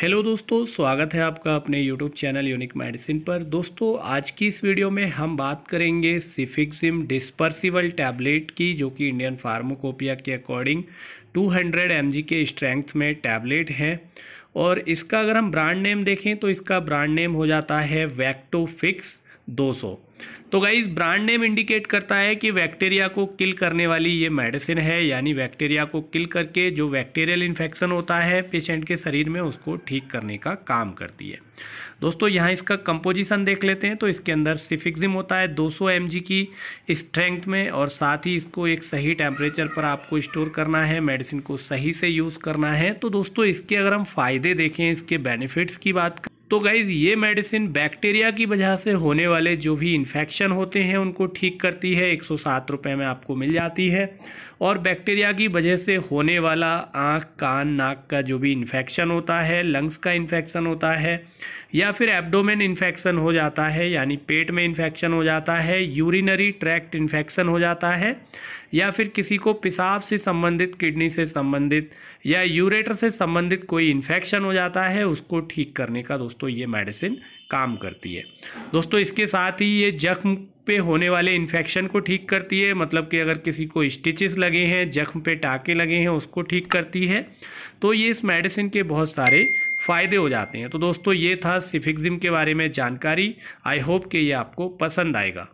hello दोस्तों स्वागत है आपका अपने यूट्यूब चैनल यूनिक मेडिसिन पर दोस्तों आज की इस वीडियो में हम बात करेंगे सिफिक्सिम डिस्पर्सिबल टैबलेट की जो कि इंडियन फार्माकोपिया के अकॉर्डिंग 200 हंड्रेड के स्ट्रेंथ में टैबलेट है और इसका अगर हम ब्रांड नेम देखें तो इसका ब्रांड नेम हो जाता है वैक्टोफिक्स 200 तो गाइज ब्रांड नेम इंडिकेट करता है कि बैक्टीरिया को किल करने वाली ये मेडिसिन है यानी बैक्टीरिया को किल करके जो बैक्टीरियल इन्फेक्शन होता है पेशेंट के शरीर में उसको ठीक करने का काम करती है दोस्तों यहाँ इसका कंपोजिशन देख लेते हैं तो इसके अंदर सिफिक्जिम होता है 200 सौ की स्ट्रेंथ में और साथ ही इसको एक सही टेम्परेचर पर आपको स्टोर करना है मेडिसिन को सही से यूज़ करना है तो दोस्तों इसके अगर हम फ़ायदे देखें इसके बेनिफिट्स की बात करें तो गाइज़ ये मेडिसिन बैक्टीरिया की वजह से होने वाले जो भी इन्फेक्शन होते हैं उनको ठीक करती है एक सौ में आपको मिल जाती है और बैक्टीरिया की वजह से होने वाला आँख कान नाक का जो भी इन्फेक्शन होता है लंग्स का इन्फेक्शन होता है या फिर एब्डोमेन इन्फेक्शन हो जाता है यानी पेट में इन्फेक्शन हो जाता है यूरिनरी ट्रैक्ट इन्फेक्शन हो जाता है या फिर किसी को पेशाब से संबंधित किडनी से संबंधित या यूरेटर से संबंधित कोई इन्फेक्शन हो जाता है उसको ठीक करने का दोस्तों ये मेडिसिन काम करती है दोस्तों इसके साथ ही ये जख्म पे होने वाले इन्फेक्शन को ठीक करती है मतलब कि अगर किसी को स्टिचेस लगे हैं जख्म पे टाके लगे हैं उसको ठीक करती है तो ये इस मेडिसिन के बहुत सारे फ़ायदे हो जाते हैं तो दोस्तों ये था सिफिक्जिम के बारे में जानकारी आई होप कि ये आपको पसंद आएगा